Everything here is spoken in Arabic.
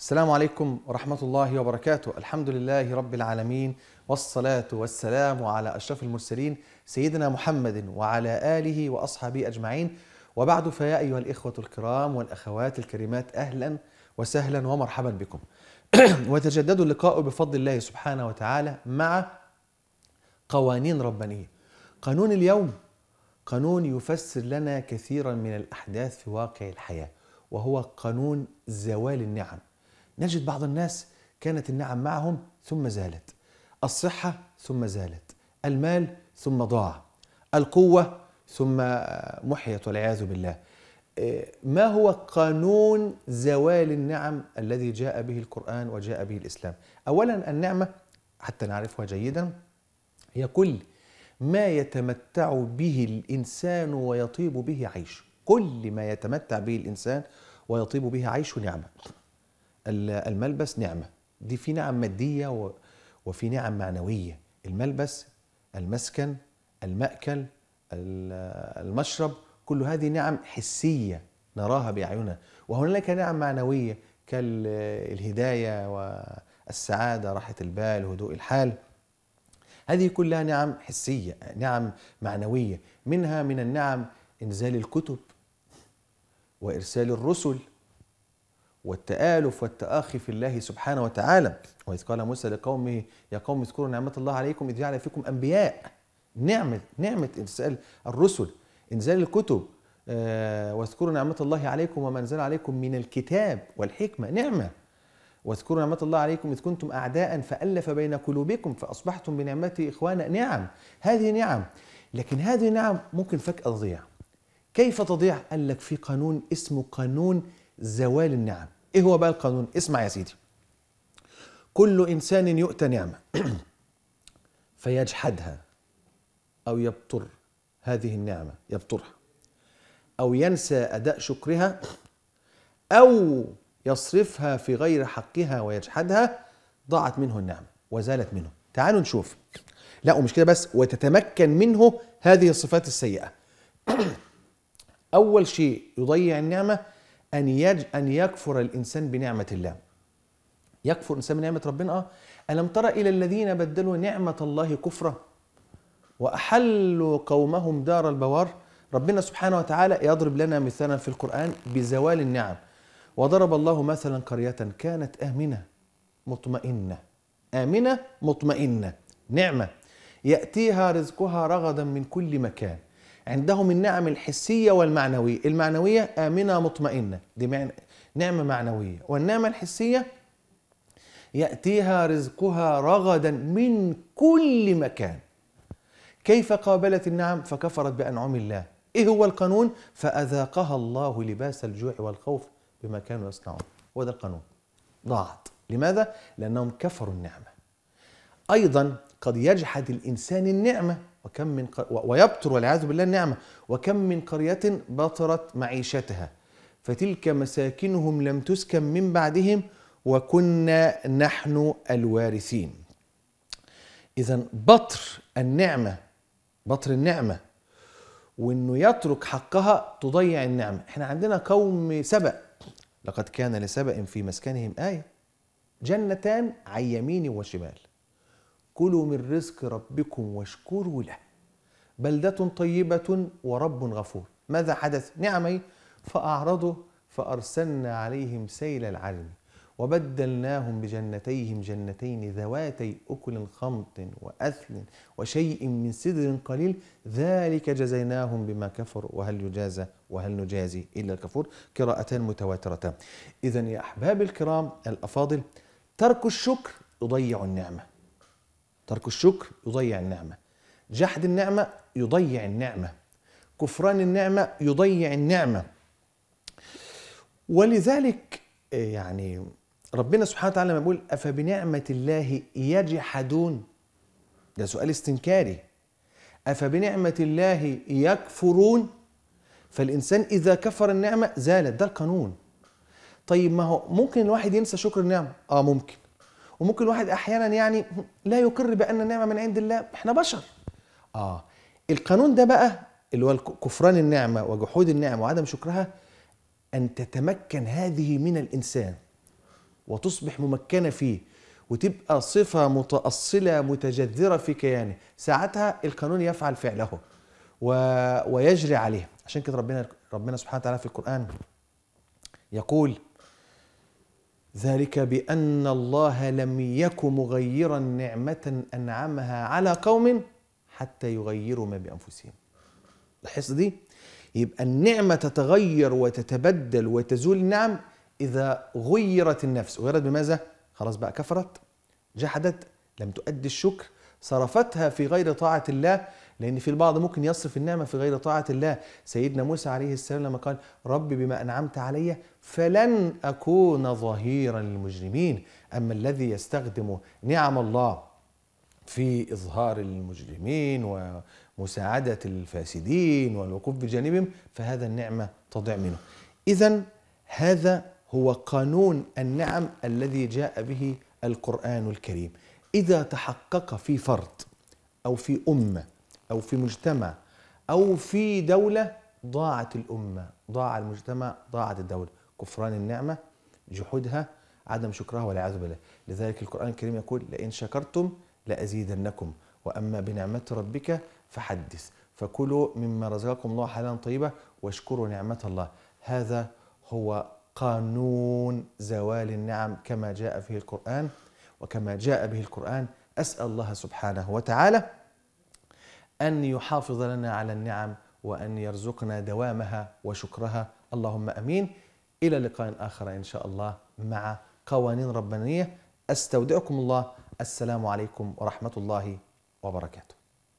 السلام عليكم ورحمة الله وبركاته الحمد لله رب العالمين والصلاة والسلام على أشرف المرسلين سيدنا محمد وعلى آله وأصحابه أجمعين وبعد فيا أيها الإخوة الكرام والأخوات الكريمات أهلا وسهلا ومرحبا بكم وتجدد اللقاء بفضل الله سبحانه وتعالى مع قوانين ربانية قانون اليوم قانون يفسر لنا كثيرا من الأحداث في واقع الحياة وهو قانون زوال النعم نجد بعض الناس كانت النعم معهم ثم زالت الصحة ثم زالت المال ثم ضاع القوة ثم محيت والعياذ بالله إيه، ما هو قانون زوال النعم الذي جاء به القرآن وجاء به الإسلام أولا النعمة حتى نعرفها جيدا هي كل ما يتمتع به الإنسان ويطيب به عيشه كل ما يتمتع به الإنسان ويطيب به عيشه نعمة الملبس نعمه دي في نعم ماديه وفي نعم معنويه الملبس المسكن الماكل المشرب كل هذه نعم حسيه نراها باعيننا وهنالك نعم معنويه كالهدايه والسعاده راحه البال هدوء الحال هذه كلها نعم حسيه نعم معنويه منها من النعم انزال الكتب وارسال الرسل والتآلف والتآخي في الله سبحانه وتعالى وإذ قال موسى لقومه يا قوم اذكروا نعمة الله عليكم إذ جعل فيكم أنبياء نعمة نعمة إنزال الرسل إنزال الكتب آه، واذكروا نعمة الله عليكم وما أنزل عليكم من الكتاب والحكمة نعمة واذكروا نعمة الله عليكم إذ كنتم أعداء فألف بين قلوبكم فأصبحتم بنعمته إخوانا نعم هذه نعم لكن هذه نعم ممكن فجأة تضيع كيف تضيع؟ قال لك في قانون اسمه قانون زوال النعم ايه هو بقى القانون اسمع يا سيدي كل انسان يؤتى نعمه فيجحدها او يبطر هذه النعمه يبطرها او ينسى اداء شكرها او يصرفها في غير حقها ويجحدها ضاعت منه النعمه وزالت منه تعالوا نشوف لا ومش كده بس وتتمكن منه هذه الصفات السيئه اول شيء يضيع النعمه أن يج أن يكفر الإنسان بنعمة الله يكفر الإنسان بنعمة ربنا آه ألم تر إلى الذين بدلوا نعمة الله كفرا وأحلوا قومهم دار البوار ربنا سبحانه وتعالى يضرب لنا مثالا في القرآن بزوال النعم وضرب الله مثلا قرية كانت آمنة مطمئنة آمنة مطمئنة نعمة يأتيها رزقها رغدا من كل مكان عندهم النعم الحسية والمعنوية المعنوية آمنة مطمئنة دي معنى نعمة معنوية والنعمة الحسية يأتيها رزقها رغدا من كل مكان كيف قابلت النعم فكفرت بأنعم الله إيه هو القانون فأذاقها الله لباس الجوع والخوف بما كانوا يصنعون وهذا القانون ضاعت لماذا؟ لأنهم كفروا النعمة أيضا قد يجحد الإنسان النعمة وكم من قر... ويبتر والعياذ بالله النعمة وكم من قرية بطرت معيشتها فتلك مساكنهم لم تسكن من بعدهم وكنا نحن الوارثين إذا بطر النعمة بطر النعمة وإنه يترك حقها تضيع النعمة إحنا عندنا قوم سبأ لقد كان لسبأ في مسكنهم آية جنتان عن يمين وشمال كلوا من رزق ربكم واشكروا له بلدة طيبة ورب غفور ماذا حدث؟ نعمي فأعرضوا فأرسلنا عليهم سيل العلم وبدلناهم بجنتيهم جنتين ذواتي أكل خمط وأثل وشيء من سدر قليل ذلك جزيناهم بما كفروا وهل يجازى وهل نجازي إلا الكفور قراءتان متواترتان إذا يا أحباب الكرام الأفاضل ترك الشكر يضيع النعمة ترك الشكر يضيع النعمة جحد النعمة يضيع النعمة كفران النعمة يضيع النعمة ولذلك يعني ربنا سبحانه وتعالى لما بيقول أفبنعمة الله يجحدون ده سؤال استنكاري أفبنعمة الله يكفرون فالإنسان إذا كفر النعمة زالت ده القانون طيب ما هو ممكن الواحد ينسى شكر النعمة آه ممكن وممكن الواحد احيانا يعني لا يقر بان النعمه من عند الله احنا بشر اه القانون ده بقى اللي هو كفران النعمه وجحود النعمه وعدم شكرها ان تتمكن هذه من الانسان وتصبح ممكنه فيه وتبقى صفه متاصله متجذره في كيانه ساعتها القانون يفعل فعله و... ويجري عليه عشان كده ربنا ربنا سبحانه وتعالى في القران يقول ذلك بان الله لم يك مغيرا نعمه انعمها على قوم حتى يغيروا ما بانفسهم الحصه دي يبقى النعمه تتغير وتتبدل وتزول النعم اذا غيرت النفس غيرت بماذا خلاص بقى كفرت جحدت لم تؤدي الشكر صرفتها في غير طاعة الله لأن في البعض ممكن يصرف النعمة في غير طاعة الله سيدنا موسى عليه السلام لما قال رب بما أنعمت علي فلن أكون ظهيرا للمجرمين أما الذي يستخدم نعم الله في إظهار المجرمين ومساعدة الفاسدين والوقوف بجانبهم فهذا النعمة تضيع منه إذا هذا هو قانون النعم الذي جاء به القرآن الكريم إذا تحقق في فرد أو في أمة أو في مجتمع أو في دولة ضاعت الأمة ضاع المجتمع ضاعت الدولة كفران النعمة جحودها عدم شكرها والعياذ بالله لذلك القرآن الكريم يقول لئن شكرتم لأزيدنكم وأما بنعمة ربك فحدث فكلوا مما رزقكم الله حلالا طيبة واشكروا نعمة الله هذا هو قانون زوال النعم كما جاء في القرآن وكما جاء به القرآن أسأل الله سبحانه وتعالى أن يحافظ لنا على النعم وأن يرزقنا دوامها وشكرها اللهم أمين إلى لقاء آخر إن شاء الله مع قوانين ربانية أستودعكم الله السلام عليكم ورحمة الله وبركاته